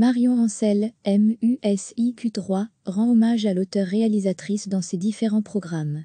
Marion Ancel, MUSIQ3, rend hommage à l'auteur-réalisatrice dans ses différents programmes.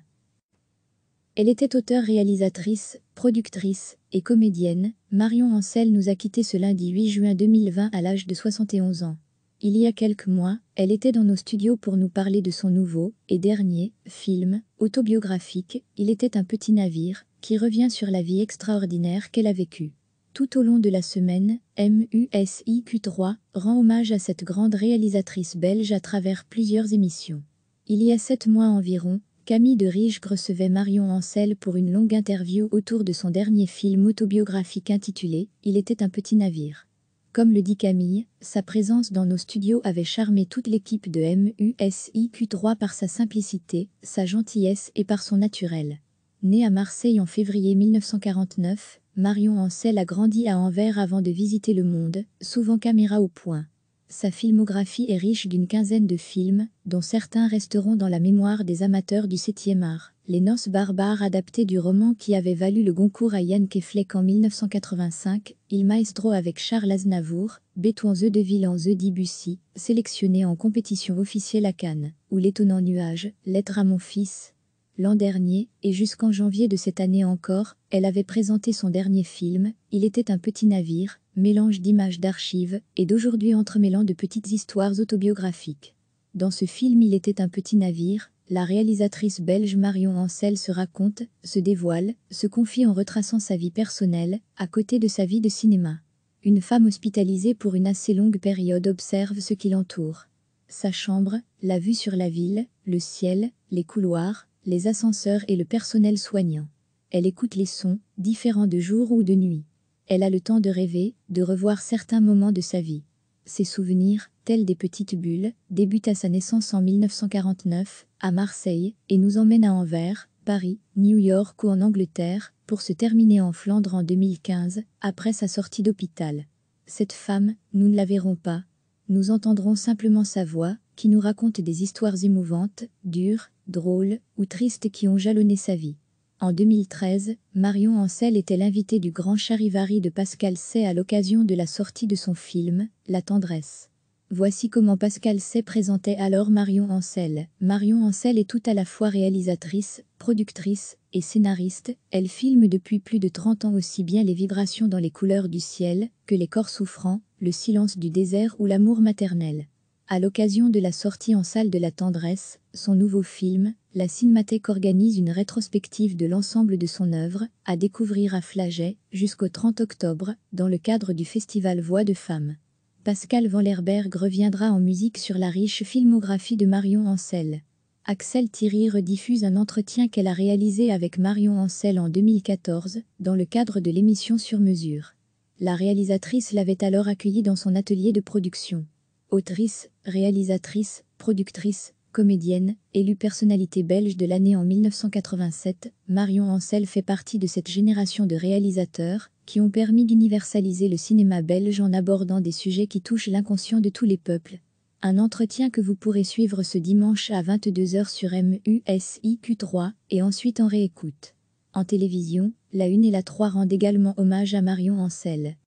Elle était auteure-réalisatrice, productrice et comédienne. Marion Ancel nous a quittés ce lundi 8 juin 2020 à l'âge de 71 ans. Il y a quelques mois, elle était dans nos studios pour nous parler de son nouveau et dernier film autobiographique, Il était un petit navire, qui revient sur la vie extraordinaire qu'elle a vécue. Tout au long de la semaine, MUSIQ3 rend hommage à cette grande réalisatrice belge à travers plusieurs émissions. Il y a sept mois environ, Camille de Rige recevait Marion Ancel pour une longue interview autour de son dernier film autobiographique intitulé « Il était un petit navire ». Comme le dit Camille, sa présence dans nos studios avait charmé toute l'équipe de MUSIQ3 par sa simplicité, sa gentillesse et par son naturel. Née à Marseille en février 1949, Marion Ancel a grandi à Anvers avant de visiter le monde, souvent caméra au point. Sa filmographie est riche d'une quinzaine de films, dont certains resteront dans la mémoire des amateurs du 7e art. Les Noces barbares adaptées du roman qui avait valu le Goncourt à Yann Kefleck en 1985, Il Maestro avec Charles Aznavour, Béton de Deville en The Dibussy, sélectionné en compétition officielle à Cannes, ou L'étonnant nuage, Lettre à mon fils, L'an dernier, et jusqu'en janvier de cette année encore, elle avait présenté son dernier film, Il était un petit navire, mélange d'images d'archives et d'aujourd'hui entremêlant de petites histoires autobiographiques. Dans ce film Il était un petit navire, la réalisatrice belge Marion Ancel se raconte, se dévoile, se confie en retraçant sa vie personnelle, à côté de sa vie de cinéma. Une femme hospitalisée pour une assez longue période observe ce qui l'entoure. Sa chambre, la vue sur la ville, le ciel, les couloirs, les ascenseurs et le personnel soignant. Elle écoute les sons, différents de jour ou de nuit. Elle a le temps de rêver, de revoir certains moments de sa vie. Ses souvenirs, tels des petites bulles, débutent à sa naissance en 1949, à Marseille, et nous emmènent à Anvers, Paris, New York ou en Angleterre, pour se terminer en Flandre en 2015, après sa sortie d'hôpital. Cette femme, nous ne la verrons pas. Nous entendrons simplement sa voix, qui nous raconte des histoires émouvantes, dures, drôles ou tristes qui ont jalonné sa vie. En 2013, Marion Ancel était l'invitée du Grand Charivari de Pascal Say à l'occasion de la sortie de son film La tendresse. Voici comment Pascal Say présentait alors Marion Ancel. Marion Ancel est tout à la fois réalisatrice, productrice et scénariste. Elle filme depuis plus de 30 ans aussi bien les vibrations dans les couleurs du ciel que les corps souffrants, le silence du désert ou l'amour maternel. À l'occasion de la sortie en salle de La Tendresse, son nouveau film, la Cinémathèque organise une rétrospective de l'ensemble de son œuvre, à découvrir à Flaget, jusqu'au 30 octobre, dans le cadre du festival Voix de Femmes. Pascal Van reviendra en musique sur la riche filmographie de Marion Ancel. Axel Thierry rediffuse un entretien qu'elle a réalisé avec Marion Ancel en 2014, dans le cadre de l'émission Sur mesure. La réalisatrice l'avait alors accueillie dans son atelier de production autrice, réalisatrice, productrice, comédienne, élue personnalité belge de l'année en 1987, Marion Ancel fait partie de cette génération de réalisateurs qui ont permis d'universaliser le cinéma belge en abordant des sujets qui touchent l'inconscient de tous les peuples. Un entretien que vous pourrez suivre ce dimanche à 22h sur MUSIQ3 et ensuite en réécoute. En télévision, la Une et la 3 rendent également hommage à Marion Ancel.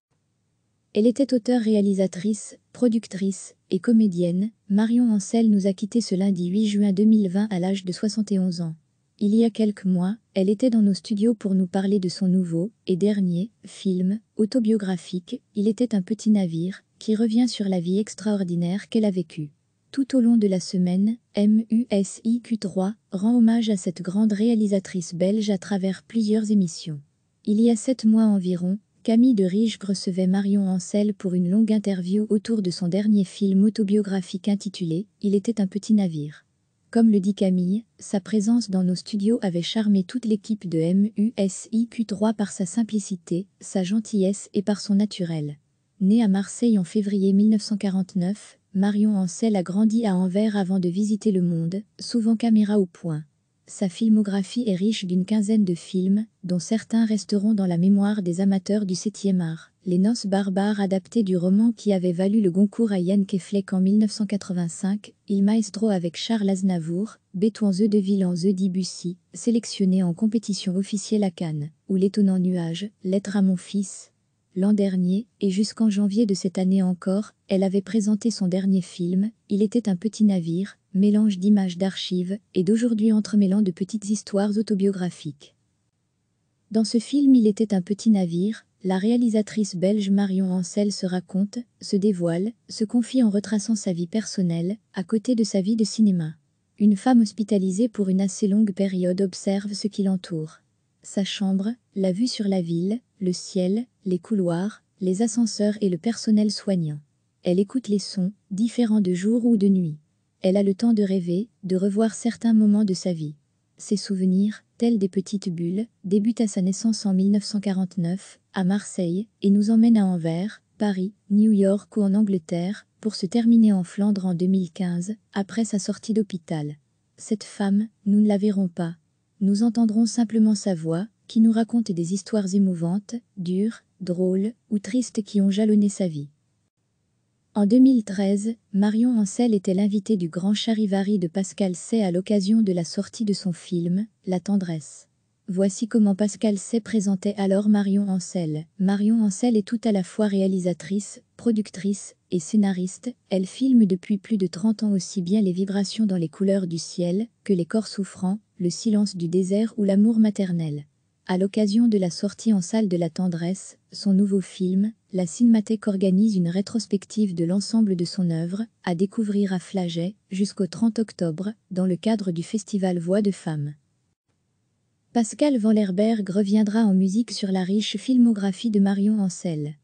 Elle était auteure, réalisatrice, productrice et comédienne. Marion Ancel nous a quittés ce lundi 8 juin 2020 à l'âge de 71 ans. Il y a quelques mois, elle était dans nos studios pour nous parler de son nouveau et dernier film autobiographique, Il était un petit navire, qui revient sur la vie extraordinaire qu'elle a vécue. Tout au long de la semaine, MUSIQ3 rend hommage à cette grande réalisatrice belge à travers plusieurs émissions. Il y a sept mois environ, Camille de Rige recevait Marion Ancel pour une longue interview autour de son dernier film autobiographique intitulé Il était un petit navire. Comme le dit Camille, sa présence dans nos studios avait charmé toute l'équipe de MUSIQ3 par sa simplicité, sa gentillesse et par son naturel. Née à Marseille en février 1949, Marion Ancel a grandi à Anvers avant de visiter le monde, souvent caméra au point. Sa filmographie est riche d'une quinzaine de films, dont certains resteront dans la mémoire des amateurs du 7e art. Les Noces barbares adaptées du roman qui avait valu le Goncourt à Yann Kefleck en 1985, Il Maestro avec Charles Aznavour, bétoin de villan Zeux d'Ibussy, sélectionné en compétition officielle à Cannes, ou L'étonnant nuage, Lettre à mon fils, L'an dernier, et jusqu'en janvier de cette année encore, elle avait présenté son dernier film, Il était un petit navire, mélange d'images d'archives et d'aujourd'hui entremêlant de petites histoires autobiographiques. Dans ce film Il était un petit navire, la réalisatrice belge Marion Ancel se raconte, se dévoile, se confie en retraçant sa vie personnelle, à côté de sa vie de cinéma. Une femme hospitalisée pour une assez longue période observe ce qui l'entoure. Sa chambre, la vue sur la ville, le ciel, les couloirs, les ascenseurs et le personnel soignant. Elle écoute les sons, différents de jour ou de nuit. Elle a le temps de rêver, de revoir certains moments de sa vie. Ses souvenirs, tels des petites bulles, débutent à sa naissance en 1949, à Marseille, et nous emmènent à Anvers, Paris, New York ou en Angleterre, pour se terminer en Flandre en 2015, après sa sortie d'hôpital. Cette femme, nous ne la verrons pas. Nous entendrons simplement sa voix, qui nous raconte des histoires émouvantes, dures, drôles ou tristes qui ont jalonné sa vie. En 2013, Marion Ancel était l'invitée du Grand Charivari de Pascal Say à l'occasion de la sortie de son film La tendresse. Voici comment Pascal Say présentait alors Marion Ancel. Marion Ancel est tout à la fois réalisatrice, productrice et scénariste. Elle filme depuis plus de 30 ans aussi bien les vibrations dans les couleurs du ciel que les corps souffrants, le silence du désert ou l'amour maternel. À l'occasion de la sortie en salle de la tendresse, son nouveau film, la Cinémathèque organise une rétrospective de l'ensemble de son œuvre, à découvrir à Flaget, jusqu'au 30 octobre, dans le cadre du festival Voix de Femmes. Pascal Van reviendra en musique sur la riche filmographie de Marion Ancel.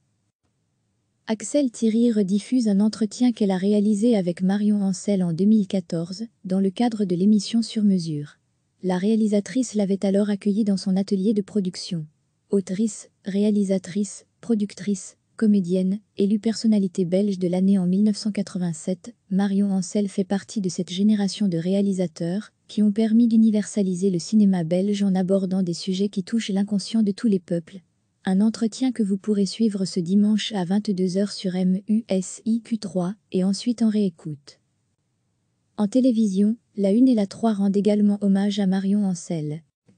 Axel Thierry rediffuse un entretien qu'elle a réalisé avec Marion Ancel en 2014, dans le cadre de l'émission Sur mesure. La réalisatrice l'avait alors accueillie dans son atelier de production autrice, réalisatrice, productrice, comédienne, élue personnalité belge de l'année en 1987, Marion Ancel fait partie de cette génération de réalisateurs qui ont permis d'universaliser le cinéma belge en abordant des sujets qui touchent l'inconscient de tous les peuples. Un entretien que vous pourrez suivre ce dimanche à 22h sur MUSIQ3 et ensuite en réécoute. En télévision, la Une et la 3 rendent également hommage à Marion Ancel.